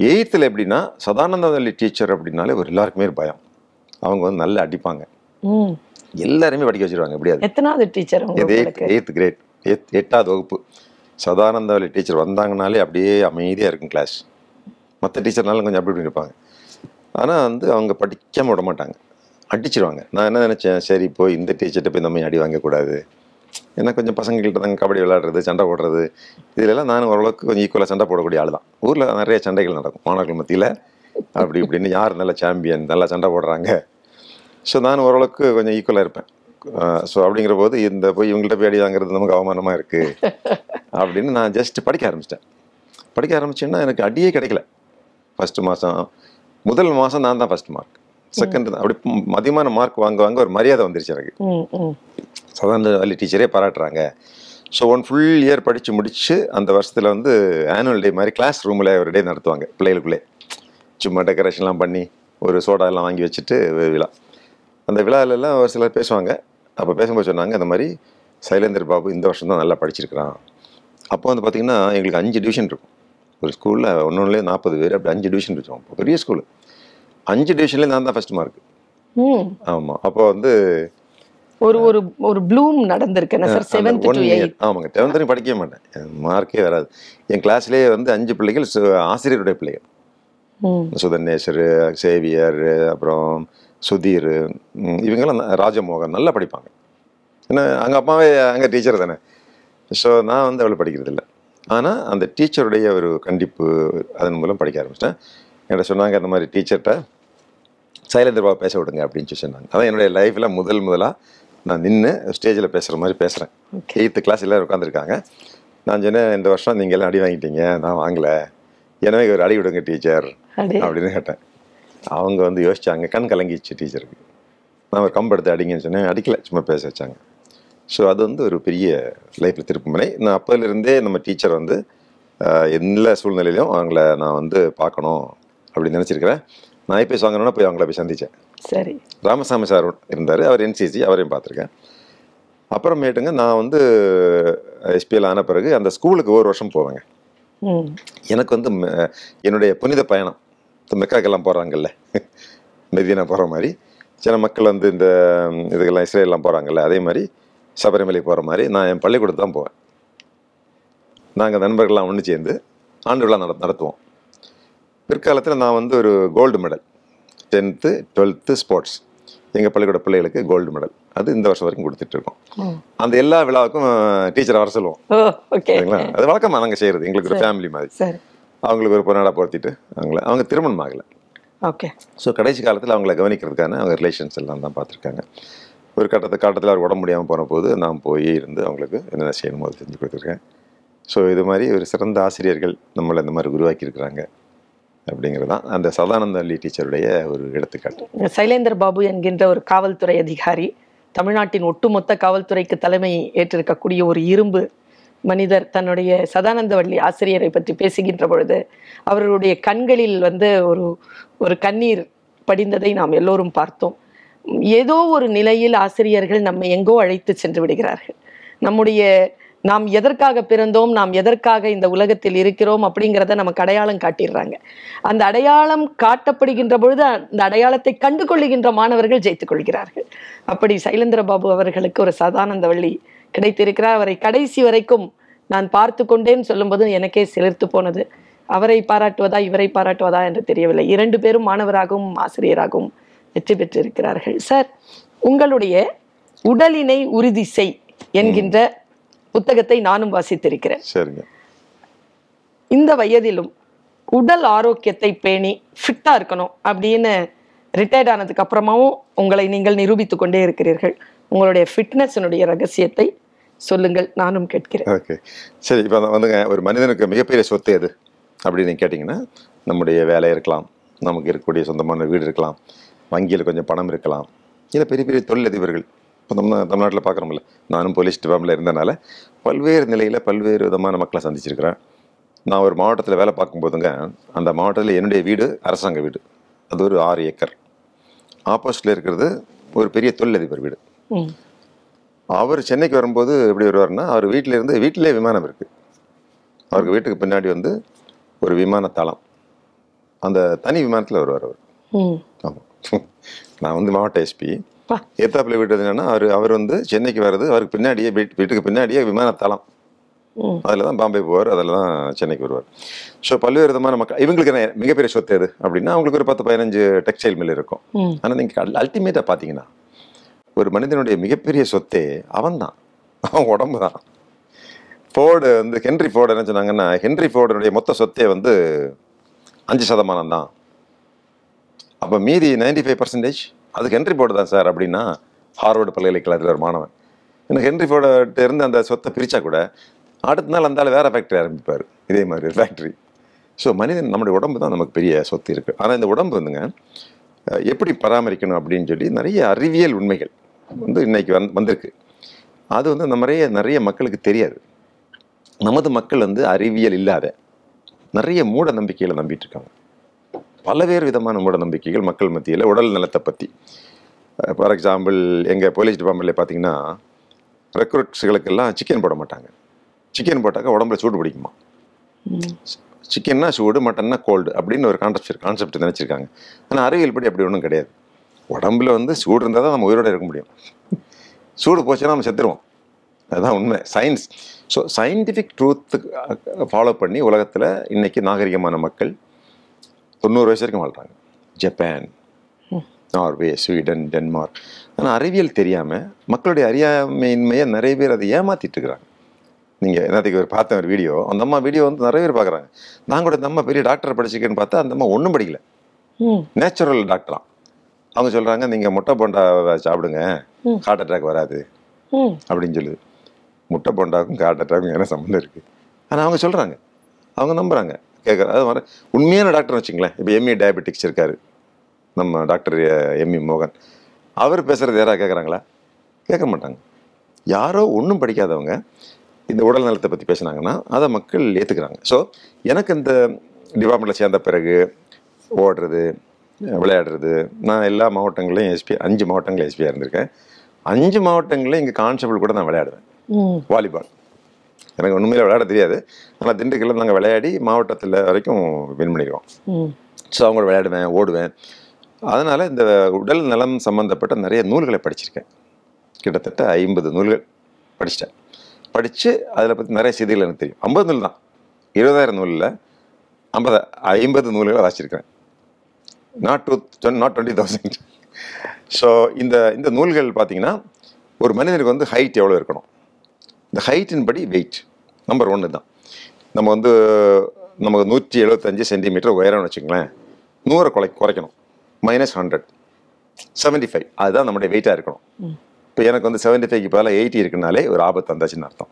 S2: எயித்தில் எப்படின்னா சதானந்தவல்லி டீச்சர் அப்படின்னாலே ஒரு எல்லாருக்குமே பயம் அவங்க வந்து நல்லா அடிப்பாங்க எல்லாருமே படிக்க வச்சிருவாங்க எப்படியாது
S1: எத்தனாவது டீச்சர்
S2: எயித் கிரேட் எட் எட்டாவது வகுப்பு வழி டீச்சர் வந்தாங்கனாலே அப்படியே அமைதியாக இருக்கும் கிளாஸ் மற்ற டீச்சர்னாலும் கொஞ்சம் அப்படி இருப்பாங்க ஆனால் வந்து அவங்க படிக்காமல் விட மாட்டாங்க அடிச்சிருவாங்க நான் என்ன நினச்சேன் சரி போய் இந்த டீச்சர்கிட்ட போய் நம்ம அடி வாங்கக்கூடாது ஏன்னா கொஞ்சம் பசங்கள்கிட்ட தாங்க கபடி விளாடுறது சண்டை போடுறது இதிலெல்லாம் நானும் ஓரளவுக்கு கொஞ்சம் ஈக்குவலாக சண்டை போடக்கூடிய ஆள் தான் ஊரில் நிறைய சண்டைகள் நடக்கும் மாணவர்கள் மத்தியில் அப்படி இப்படின்னு யார் நல்ல சாம்பியன் நல்லா சண்டை போடுறாங்க ஸோ நான் ஓரளவுக்கு கொஞ்சம் ஈக்குவலாக இருப்பேன் ஸோ அப்படிங்கிற போது இந்த போய் இவங்கள்ட்ட போய் அடி வாங்குறது நமக்கு அவமானமாக இருக்குது அப்படின்னு நான் ஜஸ்ட் படிக்க ஆரம்பிச்சிட்டேன் படிக்க ஆரம்பிச்சேன்னா எனக்கு அடியே கிடைக்கல ஃபஸ்ட்டு மாதம் முதல் மாதம் நான் தான் ஃபஸ்ட் மார்க் செகண்ட் தான் அப்படி மதியமான மார்க் வாங்குவாங்க ஒரு மரியாதை வந்துருச்சு எனக்கு சாதாரண வழி டீச்சரே பாராட்டுறாங்க ஸோ ஒன் ஃபுல் இயர் படித்து முடித்து அந்த வருஷத்தில் வந்து ஆனுவல் டே மாதிரி கிளாஸ் ரூமில் ஒரு டே நடத்துவாங்க பிள்ளைகளுக்குள்ளே சும்மா டெக்கரேஷன்லாம் பண்ணி ஒரு சோடாலாம் வாங்கி வச்சுட்டு விழா அந்த விழாலெல்லாம் ஒரு சிலர் பேசுவாங்க அப்போ பேசும்போது சொன்னாங்க இந்த மாதிரி சைலேந்தர் பாபு இந்த வருஷம் தான் நல்லா படிச்சிருக்கிறான் அப்போ வந்து பார்த்திங்கன்னா எங்களுக்கு அஞ்சு டிவிஷன் இருக்கும் ஒரு ஸ்கூலில் ஒன்று ஒன்றுலேயே நாற்பது பேர் அப்படி அஞ்சு டிவிஷன் இருக்கும் அப்போ பெரிய ஸ்கூலு அஞ்சு டிவிஷன்லேயே நான் தான் ஃபஸ்ட் மார்க் ஆமாம் அப்போ வந்து
S1: ஒரு ஒரு ஒரு ப்ளூம் நடந்திருக்கேன் சார் செவன்த் டு எயிட்
S2: ஆமாங்க டெவன்த் படிக்கவே மாட்டேன் மார்க்கே வராது என் கிளாஸ்லேயே வந்து அஞ்சு பிள்ளைகள் ஆசிரியருடைய பிள்ளைகள் சுதநேஸ்வர் சேவியர் அப்புறம் சுதீர் இவங்கெல்லாம் ராஜமோகன் நல்லா படிப்பாங்க ஏன்னா அங்கே அப்பாவே அங்கே டீச்சர் தானே ஸோ நான் வந்து அவளை படிக்கிறதில்ல ஆனால் அந்த டீச்சருடைய ஒரு கண்டிப்பு அதன் மூலம் படிக்க ஆரம்பிச்சிட்டேன் என்கிட்ட சொன்னாங்க அந்த மாதிரி டீச்சர்கிட்ட சைலேந்திரபாவை பேச விடுங்க அப்படின்னு சொன்னாங்க அதான் என்னுடைய லைஃப்பில் முதல் முதலாக நான் நின்று ஸ்டேஜில் பேசுகிற மாதிரி பேசுகிறேன் எயித்து கிளாஸ் எல்லோரும் உட்காந்துருக்காங்க நான் சொன்னேன் இந்த வருஷம் நீங்கள் எல்லாம் அடி வாங்கிட்டீங்க நான் வாங்கலை எனவே ஒரு அடி விடுங்க டீச்சர் அப்படின்னு கேட்டேன் அவங்க வந்து யோசித்தாங்க கண் கலங்கிச்சு டீச்சருக்கு நான் ஒரு கம்பெடுத்து அடிங்கன்னு சொன்னேன் அடிக்கல சும்மா பேச வச்சாங்க ஸோ அது வந்து ஒரு பெரிய லைஃப்பில் திருப்புமனை நான் அப்போலேருந்தே நம்ம டீச்சர் வந்து எல்லா சூழ்நிலையிலும் அவங்கள நான் வந்து பார்க்கணும் அப்படின்னு நினச்சிருக்கிறேன் நான் ஐபிஎஸ் வாங்கணும்னா போய் அவங்கள போய் சந்தித்தேன் சரி ராமசாமி சார் இருந்தார் அவர் என்சிசி அவரையும் பார்த்துருக்கேன் அப்புறமேட்டுங்க நான் வந்து எஸ்பியில் ஆன பிறகு அந்த ஸ்கூலுக்கு ஒரு வருஷம் போவேங்க எனக்கு வந்து என்னுடைய புனித பயணம் இந்த மெக்காக்கெல்லாம் போகிறாங்கல்ல மெதினா போகிற மாதிரி சில மக்கள் வந்து இந்த இதுக்கெல்லாம் இஸ்ரேலாம் போகிறாங்கல்ல அதே மாதிரி சபரிமலை போகிற மாதிரி நான் என் பள்ளிக்கூடத்து தான் போவேன் நாங்கள் நண்பர்கள்லாம் ஒன்று சேர்ந்து ஆண்டு விழா நட நடத்துவோம் பிற்காலத்தில் நான் வந்து ஒரு gold medal tenth twelfth sports எங்கள் பள்ளிக்கூட பிள்ளைகளுக்கு கோல்டு மெடல் அது இந்த வருஷம் வரைக்கும் கொடுத்துட்ருக்கோம் அந்த எல்லா விழாவுக்கும் டீச்சர் வர சொல்லுவோம் அது வழக்கமாக நாங்கள் செய்கிறது எங்களுக்கு ஒரு ஃபேமிலி மாதிரி அவங்களுக்கு ஒரு பொண்ணாடா பொருத்திட்டு அவங்கள அவங்க திருமணம் ஆகலை ஓகே ஸோ கடைசி காலத்தில் அவங்கள கவனிக்கிறதுக்கான அவங்க ரிலேஷன்ஸ் எல்லாம் தான் பார்த்துருக்காங்க ஒரு கட்டத்து காட்டத்தில் அவர் உடம்பு முடியாமல் போன போது நான் போய் இருந்து அவங்களுக்கு என்னென்ன செய்யணுமோ அது செஞ்சு கொடுத்துருக்கேன் ஸோ இது மாதிரி ஒரு சிறந்த ஆசிரியர்கள் நம்மளை இந்த மாதிரி உருவாக்கியிருக்கிறாங்க அப்படிங்கிறதான் அந்த சதானந்த அள்ளி டீச்சருடைய ஒரு எடுத்துக்காட்டு
S1: சைலேந்தர் பாபு என்கின்ற ஒரு காவல்துறை அதிகாரி தமிழ்நாட்டின் ஒட்டுமொத்த காவல்துறைக்கு தலைமை ஏற்றிருக்கக்கூடிய ஒரு இரும்பு மனிதர் தன்னுடைய சதானந்தவள்ளி ஆசிரியரை பற்றி பேசுகின்ற பொழுது அவர்களுடைய கண்களில் வந்து ஒரு ஒரு கண்ணீர் படிந்ததை நாம் எல்லோரும் பார்த்தோம் ஏதோ ஒரு நிலையில் ஆசிரியர்கள் நம்மை எங்கோ அழைத்து சென்று விடுகிறார்கள் நம்முடைய நாம் எதற்காக பிறந்தோம் நாம் எதற்காக இந்த உலகத்தில் இருக்கிறோம் அப்படிங்கிறத நமக்கு அடையாளம் காட்டிடுறாங்க அந்த அடையாளம் காட்டப்படுகின்ற பொழுது அந்த அடையாளத்தை கண்டு கொள்ளுகின்ற மாணவர்கள் ஜெயித்துக் கொள்கிறார்கள் அப்படி சைலேந்திர பாபு அவர்களுக்கு ஒரு சதானந்த வழி கிடைத்திருக்கிறார் அவரை கடைசி வரைக்கும் நான் பார்த்து கொண்டேன்னு சொல்லும்போது எனக்கே சிலிர்த்து போனது அவரை பாராட்டுவதா இவரை பாராட்டுவதா என்று தெரியவில்லை இரண்டு பேரும் மாணவராகவும் ஆசிரியராகவும் வெற்றி பெற்றிருக்கிறார்கள் சார் உங்களுடைய உடலினை உறுதி செய் என்கின்ற புத்தகத்தை நானும் வாசித்திருக்கிறேன் இந்த வயதிலும் உடல் ஆரோக்கியத்தை பேணி ஃபிட்டாக இருக்கணும் அப்படின்னு ரிட்டையர்ட் ஆனதுக்கு அப்புறமாவும் உங்களை நீங்கள் நிரூபித்துக் கொண்டே இருக்கிறீர்கள் உங்களுடைய ஃபிட்னஸினுடைய ரகசியத்தை சொல்லுங்கள் நானும் கேட்கிறேன்
S2: ஓகே சரி இப்போ வந்துங்க ஒரு மனிதனுக்கு மிகப்பெரிய சொத்து எது அப்படின்னு கேட்டிங்கன்னா நம்முடைய வேலை இருக்கலாம் நமக்கு இருக்கக்கூடிய சொந்தமான வீடு இருக்கலாம் வங்கியில் கொஞ்சம் பணம் இருக்கலாம் இல்லை பெரிய பெரிய தொழிலதிபர்கள் இப்போ நம்ம தமிழ்நாட்டில் பார்க்குறோம்ல நானும் போலீஸ் டிபார்ட்மெண்ட்டில் இருந்தனால பல்வேறு நிலையில் பல்வேறு விதமான மக்களை சந்திச்சிருக்கிறேன் நான் ஒரு மாவட்டத்தில் வேலை பார்க்கும்போதுங்க அந்த மாவட்டத்தில் என்னுடைய வீடு அரசாங்க வீடு அது ஒரு ஆறு ஏக்கர் ஆப்போசிட்டில் இருக்கிறது ஒரு பெரிய தொழிலதிபர் வீடு அவர் சென்னைக்கு வரும்போது எப்படி வருவார்னா அவர் வீட்டில இருந்து வீட்டிலே விமானம் இருக்கு அவருக்கு வீட்டுக்கு பின்னாடி வந்து ஒரு விமான தளம் அந்த தனி விமானத்தில் வருவார் அவர் ஆமாம் நான் வந்து மாவட்ட எஸ்பி ஏத்தாப்பில் வீட்டு என்னன்னா அவர் அவர் வந்து சென்னைக்கு வர்றது அவருக்கு பின்னாடியே வீட்டுக்கு பின்னாடியே விமானத்தளம் அதில் தான் பாம்பே போவார் அதில் தான் சென்னைக்கு வருவார் ஸோ பல்வேறு விதமான மக்கள் இவங்களுக்கு மிகப்பெரிய சொத்து எது அப்படின்னா அவங்களுக்கு ஒரு பத்து பதினஞ்சு டெக்ஸ்டைல் மில் இருக்கும் ஆனால் நீங்கள் அல்டிமேட்டாக பார்த்தீங்கன்னா ஒரு மனிதனுடைய மிகப்பெரிய சொத்தே அவன் தான் அவன் உடம்பு தான் ஃபோர்டு வந்து ஹென்ரி ஃபோர்டு என்ன சொன்னாங்கன்னா ஹென்ரி ஃபோர்டனுடைய மொத்த சொத்தே வந்து அஞ்சு சதமானம் தான் அப்போ மீதி நைன்டி ஃபைவ் பர்சன்டேஜ் அது ஹென்ரி ஃபோர்டு தான் சார் அப்படின்னா ஹார்வர்டு பல்கலைக்கழகத்தில் ஒரு மாணவன் ஏன்னா ஹென்ரி ஃபோர்டு இருந்து அந்த சொத்தை பிரித்தா கூட அடுத்த நாள் அந்த வேறு ஃபேக்ட்ரி ஆரம்பிப்பார் இதே மாதிரி ஒரு ஃபேக்ட்ரி ஸோ மனிதன் நம்முடைய உடம்பு தான் நமக்கு பெரிய சொத்து இருக்குது ஆனால் இந்த உடம்பு வந்துங்க எப்படி பராமரிக்கணும் அப்படின்னு சொல்லி நிறைய அறிவியல் உண்மைகள் வந்து இன்றைக்கி வந் வந்திருக்கு அது வந்து இந்த நிறைய நிறைய மக்களுக்கு தெரியாது நமது மக்கள் வந்து அறிவியல் இல்லாத நிறைய மூட நம்பிக்கைகளை நம்பிட்டு இருக்காங்க பல்வேறு விதமான மூட நம்பிக்கைகள் மக்கள் மத்தியில் உடல் நலத்தை பற்றி ஃபார் எக்ஸாம்பிள் எங்கள் போலீஸ் டிபார்ட்மெண்ட்ல பார்த்தீங்கன்னா ரெக்ரூட்ஸுகளுக்கெல்லாம் சிக்கன் போட மாட்டாங்க சிக்கன் போட்டாக்கா உடம்புல சூடு பிடிக்குமா சிக்கன்னா சூடு மட்டன்னா கோல்டு அப்படின்னு ஒரு கான்செப்ட் கான்செப்ட் நினச்சிருக்காங்க ஆனால் அறிவியல் படி அப்படி ஒன்றும் கிடையாது உடம்புல வந்து சூடு இருந்தால் தான் நம்ம உயிரோடு இருக்க முடியும் சூடு போச்சுன்னா நம்ம செத்துருவோம் அதுதான் உண்மை science so scientific truth follow பண்ணி உலகத்தில் இன்றைக்கி நாகரிகமான மக்கள் தொண்ணூறு வயசு வரைக்கும் வாழ்கிறாங்க ஜப்பான் நார்வே ஸ்வீடன் டென்மார்க் ஆனால் அறிவியல் தெரியாமல் மக்களுடைய அறியாமையின்மையை நிறைய பேர் அதை ஏமாற்றிட்டு இருக்கிறாங்க நீங்கள் என்னத்துக்கு ஒரு பார்த்த ஒரு வீடியோ அந்த அம்மா வீடியோ வந்து நிறைய பேர் பார்க்குறாங்க நான் கூட இந்த அம்மா பெரிய டாக்டர் படிச்சிருக்கேன்னு பார்த்தா அந்த அம்மா ஒன்றும் படிக்கல நேச்சுரல் டாக்டரான் அவங்க சொல்கிறாங்க நீங்கள் முட்டை போண்டா சாப்பிடுங்க ஹார்ட் அட்டாக் வராது அப்படின்னு சொல்லுது முட்டை போண்டாக்கும் ஹார்ட் அட்டாக்கும் என்ன சம்மந்தம் இருக்குது ஆனால் அவங்க சொல்கிறாங்க அவங்க நம்புகிறாங்க கேட்குற அது வர உண்மையான டாக்டர் வச்சுங்களேன் இப்போ எம்இ டயபெட்டிக்ஸ் e இருக்கார் நம்ம டாக்டர் எம்இ e மோகன் அவர் பேசுகிறது யாராக கேட்குறாங்களா கேட்க மாட்டாங்க யாரோ ஒன்றும் படிக்காதவங்க இந்த உடல் நலத்தை பற்றி பேசுனாங்கன்னா அதை மக்கள் ஏற்றுக்கிறாங்க ஸோ எனக்கு இந்த டிபார்ட்மெண்ட்டில் சேர்ந்த பிறகு ஓடுறது விளையாடுறது நான் எல்லா மாவட்டங்களையும் எஸ்பி அஞ்சு மாவட்டங்களில் எஸ்பியாக இருந்திருக்கேன் அஞ்சு மாவட்டங்களில் இங்கே கான்ஸ்டபிள் கூட நான் விளையாடுவேன் வாலிபால் எனக்கு ஒன்றுமே விளையாட தெரியாது ஆனால் திண்டுக்கல்ல நாங்கள் விளையாடி மாவட்டத்தில் வரைக்கும் வின் பண்ணிடுவோம் ஸோ அவங்க விளையாடுவேன் ஓடுவேன் அதனால் இந்த உடல் நலம் சம்மந்தப்பட்ட நிறைய நூல்களை படிச்சிருக்கேன் கிட்டத்தட்ட ஐம்பது நூல்கள் படிச்சிட்டேன் படித்து அதில் பற்றி நிறைய செய்திகள் எனக்கு தெரியும் ஐம்பது நூல் தான் இருபதாயிரம் நூலில் ஐம்பது ஐம்பது நூல்களை வாசிச்சிருக்கேன் not two not twenty thousand so இந்த இந்த நூல்கள் பார்த்தீங்கன்னா ஒரு மனிதனுக்கு வந்து ஹைட் எவ்வளோ இருக்கணும் இந்த ஹைட்டின் படி வெயிட் நம்பர் ஒன்று தான் நம்ம வந்து நமக்கு நூற்றி எழுபத்தஞ்சு சென்டிமீட்டர் உயரம்னு வச்சுக்கங்களேன் நூறை குறை குறைக்கணும் மைனஸ் ஹண்ட்ரட் செவன்ட்டி ஃபைவ் அதுதான் நம்முடைய வெயிட்டாக இருக்கணும் இப்போ எனக்கு வந்து செவன்ட்டி ஃபைவ்க்கு பதிலாக எயிட்டி இருக்குனாலே ஒரு ஆபத்து வந்தாச்சுன்னு அர்த்தம்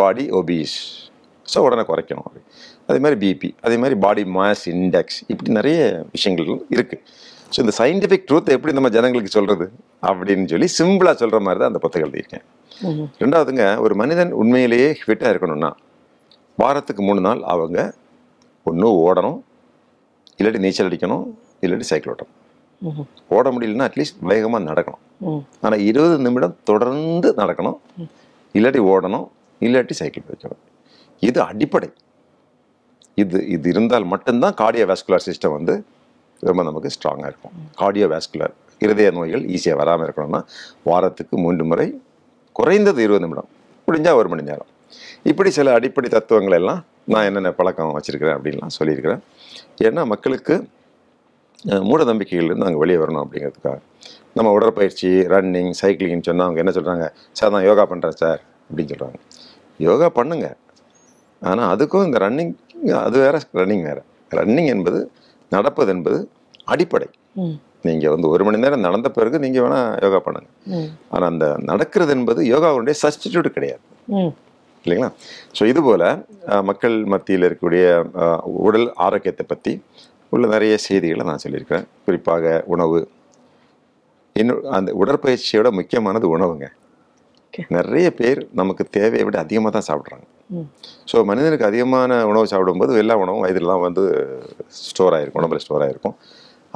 S2: பாடி ஒபீஸ் ஸோ உடனே குறைக்கணும் அதே மாதிரி பிபி அதே மாதிரி பாடி மாஸ் இண்டெக்ஸ் இப்படி நிறைய விஷயங்கள் இருக்குது ஸோ இந்த சயின்டிஃபிக் ட்ரூத் எப்படி நம்ம ஜனங்களுக்கு சொல்கிறது அப்படின்னு சொல்லி சிம்பிளாக சொல்கிற மாதிரி தான் அந்த புத்தகம் எழுதியிருக்கேன் ரெண்டாவதுங்க ஒரு மனிதன் உண்மையிலேயே ஃபிட்டாக இருக்கணும்னா வாரத்துக்கு மூணு நாள் அவங்க ஒன்று ஓடணும் இல்லாட்டி நீச்சல் அடிக்கணும் இல்லாட்டி சைக்கிள் ஓட்டணும் ஓட முடியலன்னா அட்லீஸ்ட் வேகமாக நடக்கணும் ஆனால் இருபது நிமிடம் தொடர்ந்து நடக்கணும் இல்லாட்டி ஓடணும் இல்லாட்டி சைக்கிள் வைக்கணும் இது அடிப்படை இது இது இருந்தால் மட்டும்தான் வேஸ்குலர் சிஸ்டம் வந்து ரொம்ப நமக்கு ஸ்ட்ராங்காக இருக்கும் கார்டியோவேஸ்குலர் இருதய நோய்கள் ஈஸியாக வராமல் இருக்கணும்னா வாரத்துக்கு மூன்று முறை குறைந்தது இருபது நிமிடம் முடிஞ்சால் ஒரு மணி நேரம் இப்படி சில அடிப்படை தத்துவங்கள் எல்லாம் நான் என்னென்ன பழக்கம் வச்சுருக்கிறேன் அப்படின்லாம் சொல்லியிருக்கிறேன் ஏன்னா மக்களுக்கு மூட நம்பிக்கைகள்லேருந்து நாங்கள் வெளியே வரணும் அப்படிங்கிறதுக்காக நம்ம உடற்பயிற்சி ரன்னிங் சைக்கிளிங்னு சொன்னால் அவங்க என்ன சொல்கிறாங்க சார் நான் யோகா பண்ணுறேன் சார் அப்படின்னு சொல்கிறாங்க யோகா பண்ணுங்கள் ஆனால் அதுக்கும் இந்த ரன்னிங் அது வேற ரன்னிங் வேற ரன்னிங் என்பது நடப்பது என்பது அடிப்படை நீங்கள் வந்து ஒரு மணி நேரம் நடந்த பிறகு நீங்கள் வேணால் யோகா பண்ணுங்க ஆனால் அந்த நடக்கிறது என்பது யோகாவுடைய சஸ்டிடியூட் கிடையாது இல்லைங்களா ஸோ இது போல் மக்கள் மத்தியில் இருக்கக்கூடிய உடல் ஆரோக்கியத்தை பற்றி உள்ள நிறைய செய்திகளை நான் சொல்லியிருக்கிறேன் குறிப்பாக உணவு இன்னும் அந்த உடற்பயிற்சியோட முக்கியமானது உணவுங்க நிறைய பேர் நமக்கு தேவையை விட அதிகமாக தான் சாப்பிட்றாங்க ஸோ மனிதனுக்கு அதிகமான உணவு சாப்பிடும்போது எல்லா உணவும் வயதிலலாம் வந்து ஸ்டோர் ஆகிருக்கும் உடம்புல ஸ்டோர் ஆகிருக்கும்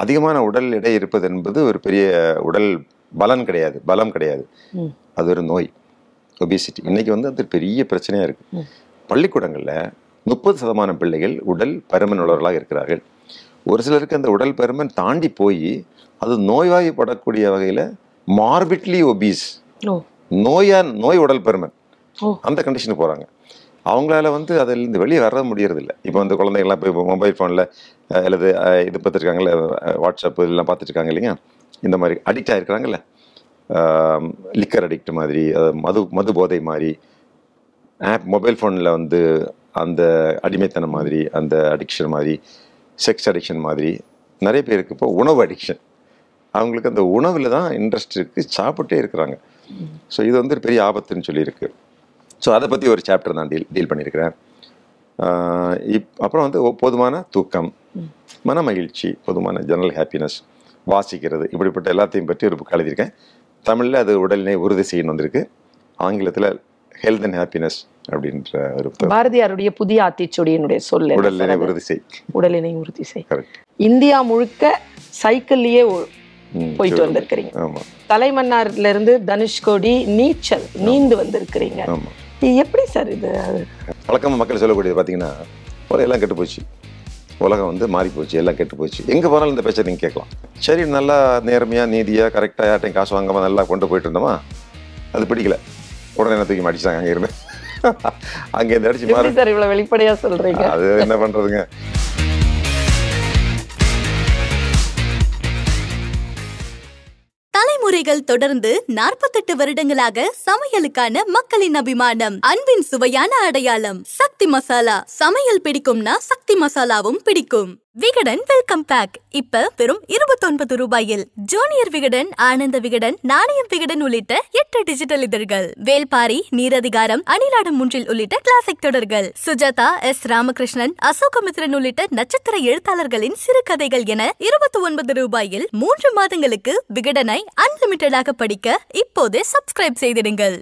S2: அதிகமான உடல் எடை இருப்பது என்பது ஒரு பெரிய உடல் பலன் கிடையாது பலம் கிடையாது அது ஒரு நோய் ஒபிசிட்டி இன்னைக்கு வந்து அது பெரிய பிரச்சனையாக இருக்குது பள்ளிக்கூடங்களில் முப்பது சதமானம் பிள்ளைகள் உடல் பருமன் உள்ளவர்களாக இருக்கிறார்கள் ஒரு சிலருக்கு அந்த உடல் பருமன் தாண்டி போய் அது நோய்வாய்ப்படக்கூடிய வகையில் மார்பிட்லி ஒபீஸ் நோயா நோய் உடல் பருமன் அந்த கண்டிஷனுக்கு போகிறாங்க அவங்களால வந்து அதிலேருந்து வெளியே வர முடியறதில்ல இப்போ வந்து குழந்தைகள்லாம் இப்போ மொபைல் ஃபோனில் அல்லது இது பார்த்துருக்காங்கல்ல வாட்ஸ்அப் இதெல்லாம் பார்த்துட்டுருக்காங்க இல்லைங்க இந்த மாதிரி அடிக்ட் ஆகிருக்கிறாங்கல்ல லிக்கர் அடிக்ட் மாதிரி மது மது போதை மாதிரி ஆப் மொபைல் ஃபோனில் வந்து அந்த அடிமைத்தனம் மாதிரி அந்த அடிக்ஷன் மாதிரி செக்ஸ் அடிக்ஷன் மாதிரி நிறைய பேருக்கு இப்போ உணவு அடிக்ஷன் அவங்களுக்கு அந்த உணவில் தான் இன்ட்ரெஸ்ட் இருக்குது சாப்பிட்டே இருக்கிறாங்க ஸோ இது வந்து ஒரு பெரிய ஆபத்துன்னு சொல்லியிருக்கு ஸோ அதை பற்றி ஒரு சாப்டர் நான் டீல் டீல் பண்ணியிருக்கிறேன் இப் அப்புறம் வந்து போதுமான தூக்கம் மன மகிழ்ச்சி போதுமான ஜெனரல் ஹாப்பினஸ் வாசிக்கிறது இப்படிப்பட்ட எல்லாத்தையும் பற்றி ஒரு புக் எழுதியிருக்கேன் தமிழில் அது உடல்நிலை உறுதி செய்யணும் வந்திருக்கு ஆங்கிலத்தில் ஹெல்த் அண்ட் ஹாப்பினஸ் அப்படின்ற ஒரு
S1: பாரதியாருடைய புதிய ஆத்திச்சொடியினுடைய சொல் உடல்நிலை உறுதி செய் உடல்நிலை உறுதி செய் இந்தியா முழுக்க சைக்கிள்லயே
S2: போயிட்டு வந்திருக்கிறீங்க
S1: தலைமன்னார்ல இருந்து தனுஷ்கோடி நீச்சல் நீந்து வந்திருக்கிறீங்க எப்படி சார் இது
S2: வழக்கமாக மக்கள் சொல்லக்கூடியது பார்த்தீங்கன்னா ஒரு எல்லாம் கெட்டு போச்சு உலகம் வந்து மாறி போச்சு எல்லாம் கெட்டு போச்சு எங்கே போனாலும் இந்த பேச்சை நீங்கள் கேட்கலாம் சரி நல்லா நேர்மையாக நீதியாக கரெக்டாக யார்ட்டையும் காசு வாங்காமல் நல்லா கொண்டு போயிட்டு இருந்தோமா அது பிடிக்கல உடனே என்ன தூக்கி மாட்டிச்சாங்க அங்கே இருந்து அங்கே இந்த அடிச்சு மாறி
S1: சார் இவ்வளோ வெளிப்படையாக
S2: சொல்கிறீங்க அது என்ன பண்ணுறதுங்க
S1: தலைமுறைகள் தொடர்ந்து நாற்பத்தெட்டு வருடங்களாக சமையலுக்கான மக்களின் அபிமானம் அன்பின் சுவையான அடையாளம் சக்தி மசாலா சமையல் பிடிக்கும்னா சக்தி மசாலாவும் பிடிக்கும் விகடன் வெல்கம் பேக் இப்ப வெறும் இருபத்தொன்பது ரூபாயில் ஜூனியர் விகடன் ஆனந்த விகடன் நாணயம் விகடன் உள்ளிட்ட எட்டு டிஜிட்டல் இதழ்கள் வேல்பாரி நீரதிகாரம் அணிலாடும் முன்றில் உள்ளிட்ட கிளாசிக் தொடர்கள் சுஜாதா எஸ் ராமகிருஷ்ணன் அசோகமித்ரன் உள்ளிட்ட நட்சத்திர எழுத்தாளர்களின் சிறுகதைகள் என இருபத்தி ஒன்பது ரூபாயில் மூன்று மாதங்களுக்கு விகடனை அன்லிமிட்டடாக படிக்க இப்போதே சப்ஸ்கிரைப் செய்திடுங்கள்